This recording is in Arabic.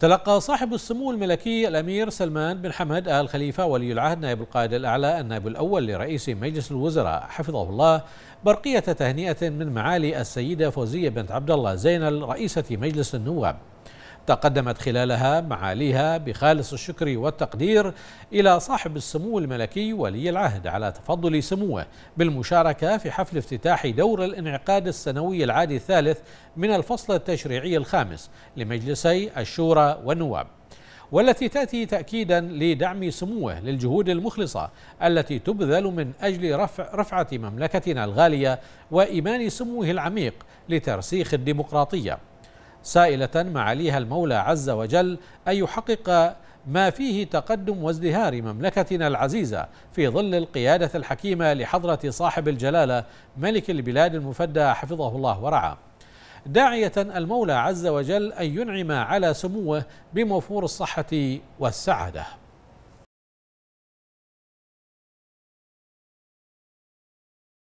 تلقى صاحب السمو الملكي الأمير سلمان بن حمد آل خليفة ولي العهد نائب القائد الأعلى النائب الأول لرئيس مجلس الوزراء حفظه الله برقية تهنئة من معالي السيدة فوزية بنت عبد الله زينل رئيسة مجلس النواب تقدمت خلالها معاليها بخالص الشكر والتقدير إلى صاحب السمو الملكي ولي العهد على تفضل سموه بالمشاركة في حفل افتتاح دور الانعقاد السنوي العادي الثالث من الفصل التشريعي الخامس لمجلسي الشورى والنواب والتي تأتي تأكيدا لدعم سموه للجهود المخلصة التي تبذل من أجل رفع رفعة مملكتنا الغالية وإيمان سموه العميق لترسيخ الديمقراطية سائلة معاليها المولى عز وجل أن يحقق ما فيه تقدم وازدهار مملكتنا العزيزة في ظل القيادة الحكيمة لحضرة صاحب الجلالة ملك البلاد المفدى حفظه الله ورعاه داعية المولى عز وجل أن ينعم على سموه بموفور الصحة والسعادة